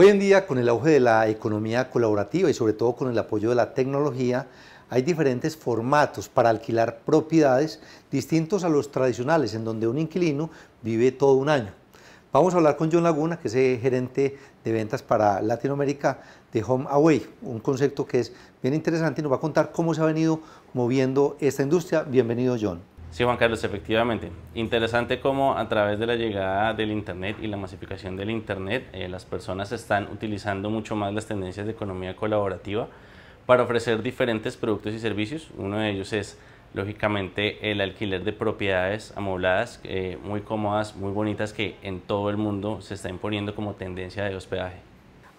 Hoy en día, con el auge de la economía colaborativa y sobre todo con el apoyo de la tecnología, hay diferentes formatos para alquilar propiedades distintos a los tradicionales, en donde un inquilino vive todo un año. Vamos a hablar con John Laguna, que es gerente de ventas para Latinoamérica de Home Away, un concepto que es bien interesante y nos va a contar cómo se ha venido moviendo esta industria. Bienvenido, John. Sí, Juan Carlos, efectivamente. Interesante cómo a través de la llegada del Internet y la masificación del Internet, eh, las personas están utilizando mucho más las tendencias de economía colaborativa para ofrecer diferentes productos y servicios. Uno de ellos es, lógicamente, el alquiler de propiedades amobladas, eh, muy cómodas, muy bonitas, que en todo el mundo se está imponiendo como tendencia de hospedaje.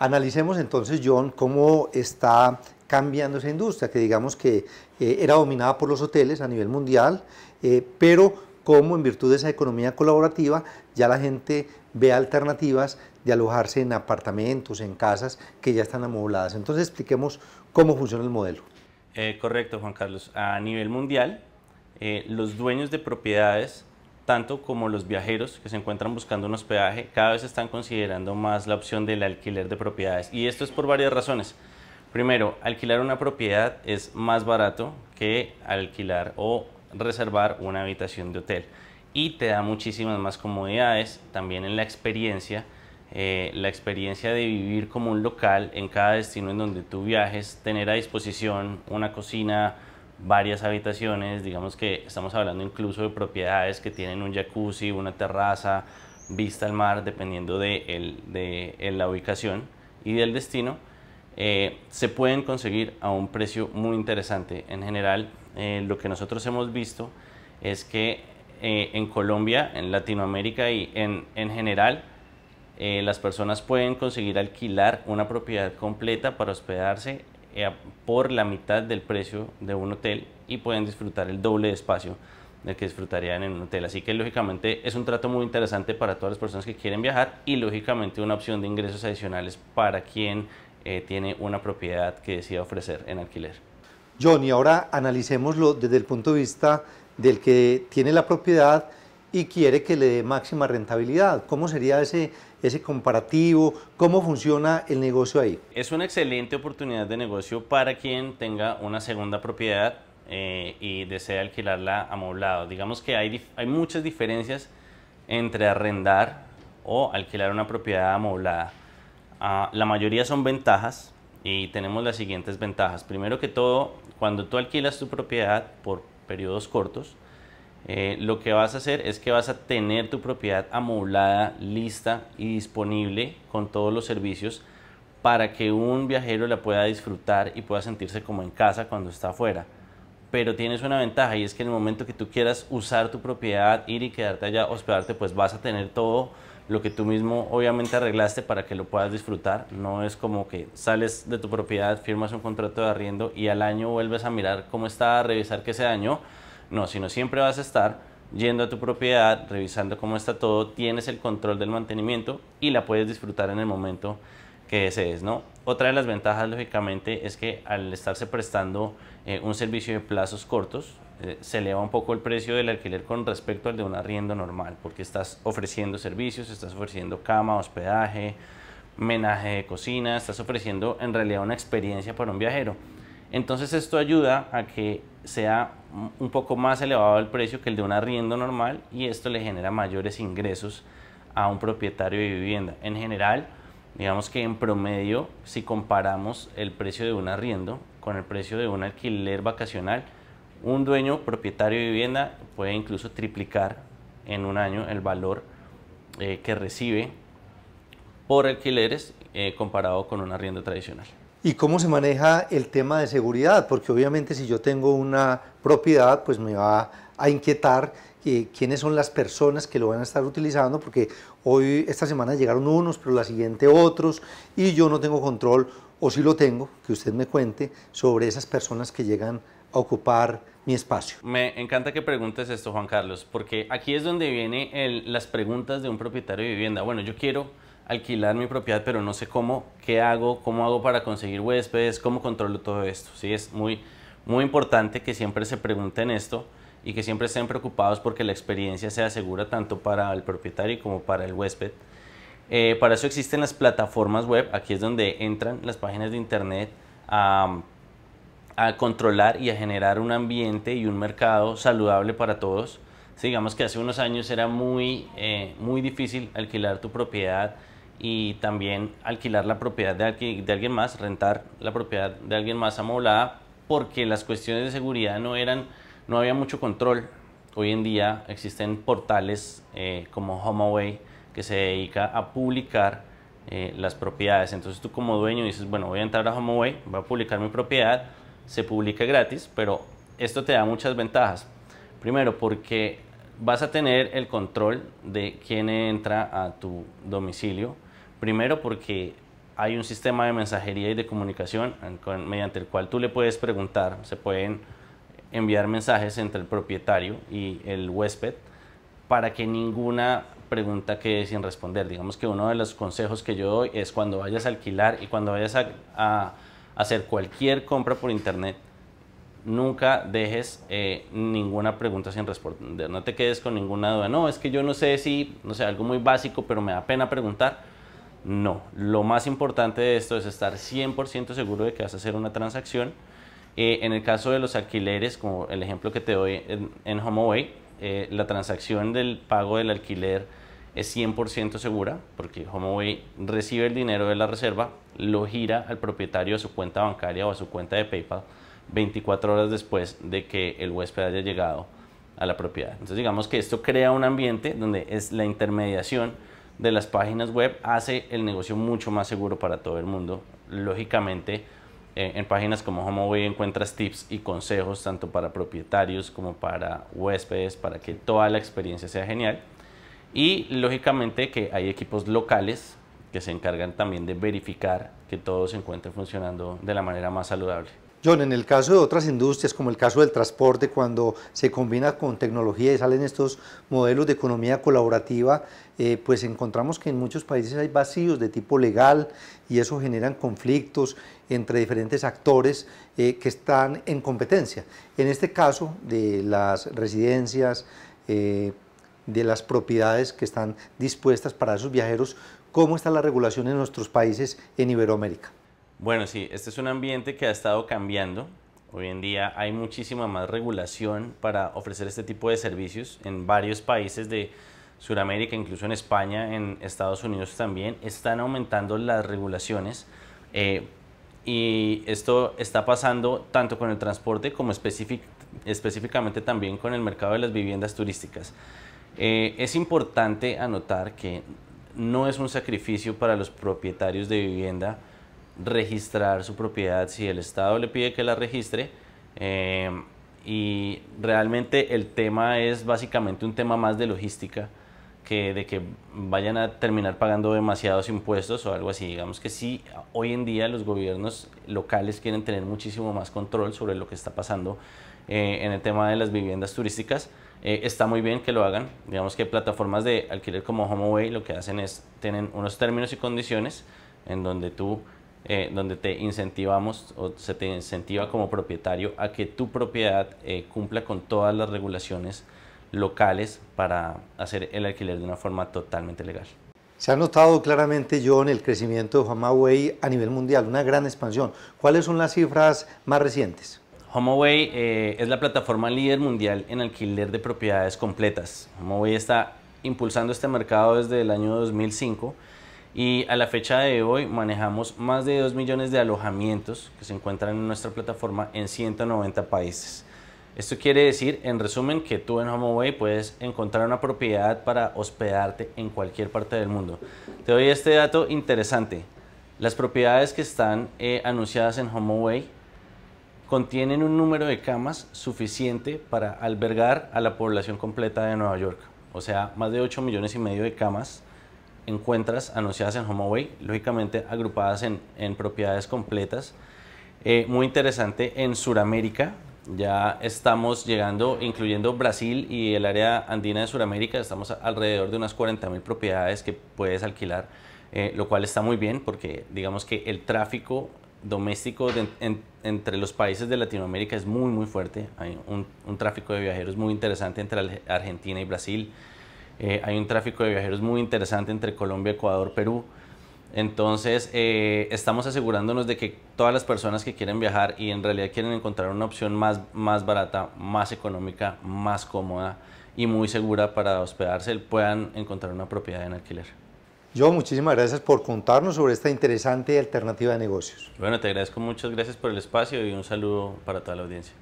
Analicemos entonces, John, cómo está cambiando esa industria, que digamos que eh, era dominada por los hoteles a nivel mundial, eh, pero cómo en virtud de esa economía colaborativa ya la gente ve alternativas de alojarse en apartamentos, en casas que ya están amobladas. Entonces expliquemos cómo funciona el modelo. Eh, correcto, Juan Carlos. A nivel mundial, los dueños de propiedades tanto como los viajeros que se encuentran buscando un hospedaje cada vez están considerando más la opción del alquiler de propiedades. Y esto es por varias razones. Primero, alquilar una propiedad es más barato que alquilar o reservar una habitación de hotel y te da muchísimas más comodidades también en la experiencia. Eh, la experiencia de vivir como un local en cada destino en donde tú viajes, tener a disposición una cocina, varias habitaciones, digamos que estamos hablando incluso de propiedades que tienen un jacuzzi, una terraza, vista al mar, dependiendo de, la ubicación y del destino, eh, se pueden conseguir a un precio muy interesante. En general, eh, lo que nosotros hemos visto es que eh, en Colombia, en Latinoamérica y en, en general, las personas pueden conseguir alquilar una propiedad completa para hospedarse eh, por la mitad del precio de un hotel y pueden disfrutar el doble de espacio del que disfrutarían en un hotel. Así que lógicamente es un trato muy interesante para todas las personas que quieren viajar y lógicamente una opción de ingresos adicionales para quien eh, tiene una propiedad que decida ofrecer en alquiler. Johnny, ahora analicémoslo desde el punto de vista del que tiene la propiedad y quiere que le dé máxima rentabilidad. ¿Cómo sería ese ese comparativo, cómo funciona el negocio ahí. Es una excelente oportunidad de negocio para quien tenga una segunda propiedad eh, y desea alquilarla amoblado. Digamos que hay, muchas diferencias entre arrendar o alquilar una propiedad amoblada. Ah, la mayoría son ventajas y tenemos las siguientes ventajas. Primero que todo, cuando tú alquilas tu propiedad por periodos cortos, eh, lo que vas a hacer es que vas a tener tu propiedad amoblada, lista y disponible con todos los servicios para que un viajero la pueda disfrutar y pueda sentirse como en casa cuando está afuera. Pero tienes una ventaja y es que en el momento que tú quieras usar tu propiedad, ir y quedarte allá, hospedarte, pues vas a tener todo lo que tú mismo obviamente arreglaste para que lo puedas disfrutar. No es como que sales de tu propiedad, firmas un contrato de arriendo y al año vuelves a mirar cómo está, a revisar qué se dañó no, sino siempre vas a estar yendo a tu propiedad, revisando cómo está todo, tienes el control del mantenimiento y la puedes disfrutar en el momento que desees, ¿no? Otra de las ventajas, lógicamente, es que al estarse prestando eh, un servicio de plazos cortos, eh, se eleva un poco el precio del alquiler con respecto al de un arriendo normal, porque estás ofreciendo servicios, estás ofreciendo cama, hospedaje, menaje de cocina, estás ofreciendo en realidad una experiencia para un viajero. Entonces esto ayuda a que sea un poco más elevado el precio que el de un arriendo normal y esto le genera mayores ingresos a un propietario de vivienda. En general, digamos que en promedio, si comparamos el precio de un arriendo con el precio de un alquiler vacacional, un dueño propietario de vivienda puede incluso triplicar en un año el valor eh, que recibe por alquileres eh, comparado con un arriendo tradicional. ¿Y cómo se maneja el tema de seguridad? Porque obviamente si yo tengo una propiedad, pues me va a inquietar eh, quiénes son las personas que lo van a estar utilizando, porque hoy, esta semana llegaron unos, pero la siguiente otros, y yo no tengo control, o si lo tengo, que usted me cuente sobre esas personas que llegan a ocupar mi espacio. Me encanta que preguntes esto, Juan Carlos, porque aquí es donde vienen las preguntas de un propietario de vivienda. Bueno, yo quiero alquilar mi propiedad, pero no sé cómo, qué hago, cómo hago para conseguir huéspedes, cómo controlo todo esto. Sí, es muy, muy importante que siempre se pregunten esto y que siempre estén preocupados porque la experiencia se asegura tanto para el propietario como para el huésped. Eh, para eso existen las plataformas web, aquí es donde entran las páginas de internet a, controlar y a generar un ambiente y un mercado saludable para todos. digamos que hace unos años era muy, eh, muy difícil alquilar tu propiedad y también alquilar la propiedad de, alguien, más, rentar la propiedad de alguien más amoblada, porque las cuestiones de seguridad no eran, no había mucho control. Hoy en día existen portales eh, como HomeAway que se dedica a publicar eh, las propiedades. Entonces tú como dueño dices, bueno, voy a entrar a HomeAway, voy a publicar mi propiedad, se publica gratis, pero esto te da muchas ventajas. Primero, porque vas a tener el control de quién entra a tu domicilio Primero porque hay un sistema de mensajería y de comunicación mediante el cual tú le puedes preguntar, se pueden enviar mensajes entre el propietario y el huésped para que ninguna pregunta quede sin responder. Digamos que uno de los consejos que yo doy es cuando vayas a alquilar y cuando vayas a, hacer cualquier compra por internet, nunca dejes eh, ninguna pregunta sin responder. No te quedes con ninguna duda. No, es que yo no sé si, no sé, algo muy básico, pero me da pena preguntar no, lo más importante de esto es estar 100% seguro de que vas a hacer una transacción. Eh, en el caso de los alquileres, como el ejemplo que te doy en, HomeAway, eh, la transacción del pago del alquiler es 100% segura porque HomeAway recibe el dinero de la reserva, lo gira al propietario a su cuenta bancaria o a su cuenta de PayPal 24 horas después de que el huésped haya llegado a la propiedad. Entonces digamos que esto crea un ambiente donde es la intermediación de las páginas web hace el negocio mucho más seguro para todo el mundo. Lógicamente, eh, en páginas como HomeAway encuentras tips y consejos tanto para propietarios como para huéspedes para que toda la experiencia sea genial. Y lógicamente que hay equipos locales que se encargan también de verificar que todo se encuentre funcionando de la manera más saludable. John, en el caso de otras industrias, como el caso del transporte, cuando se combina con tecnología y salen estos modelos de economía colaborativa, eh, pues encontramos que en muchos países hay vacíos de tipo legal y eso generan conflictos entre diferentes actores eh, que están en competencia. En este caso de las residencias, eh, de las propiedades que están dispuestas para esos viajeros, ¿cómo está la regulación en nuestros países en Iberoamérica? Bueno, sí, este es un ambiente que ha estado cambiando. Hoy en día hay muchísima más regulación para ofrecer este tipo de servicios en varios países de Sudamérica, incluso en España, en Estados Unidos también. Están aumentando las regulaciones eh, y esto está pasando tanto con el transporte como específicamente también con el mercado de las viviendas turísticas. Eh, es importante anotar que no es un sacrificio para los propietarios de vivienda registrar su propiedad si el Estado le pide que la registre. Eh, y realmente el tema es básicamente un tema más de logística que de que vayan a terminar pagando demasiados impuestos o algo así. Digamos que sí, hoy en día los gobiernos locales quieren tener muchísimo más control sobre lo que está pasando eh, en el tema de las viviendas turísticas. Eh, está muy bien que lo hagan. Digamos que plataformas de alquiler como HomeAway lo que hacen es tienen unos términos y condiciones en donde tú eh, donde te incentivamos o se te incentiva como propietario a que tu propiedad eh, cumpla con todas las regulaciones locales para hacer el alquiler de una forma totalmente legal. Se ha notado claramente, John, el crecimiento de HomeAway a nivel mundial, una gran expansión. ¿Cuáles son las cifras más recientes? HomeAway eh, es la plataforma líder mundial en alquiler de propiedades completas. HomeAway está impulsando este mercado desde el año 2005 y a la fecha de hoy manejamos más de 2 millones de alojamientos que se encuentran en nuestra plataforma en 190 países. Esto quiere decir, en resumen, que tú en HomeAway puedes encontrar una propiedad para hospedarte en cualquier parte del mundo. Te doy este dato interesante. Las propiedades que están eh, anunciadas en HomeAway contienen un número de camas suficiente para albergar a la población completa de Nueva York. O sea, más de 8 millones y medio de camas encuentras anunciadas en HomeAway, lógicamente agrupadas en, propiedades completas. Eh, muy interesante en Sudamérica, ya estamos llegando, incluyendo Brasil y el área andina de Sudamérica, estamos alrededor de unas 40.000 propiedades que puedes alquilar, eh, lo cual está muy bien porque digamos que el tráfico doméstico entre los países de Latinoamérica es muy muy fuerte, hay un, un tráfico de viajeros muy interesante entre Argentina y Brasil. Eh, hay un tráfico de viajeros muy interesante entre Colombia, Ecuador, Perú. Entonces, eh, estamos asegurándonos de que todas las personas que quieren viajar y en realidad quieren encontrar una opción más, más barata, más económica, más cómoda y muy segura para hospedarse, puedan encontrar una propiedad en alquiler. Yo muchísimas gracias por contarnos sobre esta interesante alternativa de negocios. Bueno, te agradezco muchas gracias por el espacio y un saludo para toda la audiencia.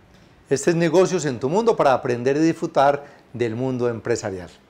Este es Negocios en tu Mundo para aprender y disfrutar del mundo empresarial.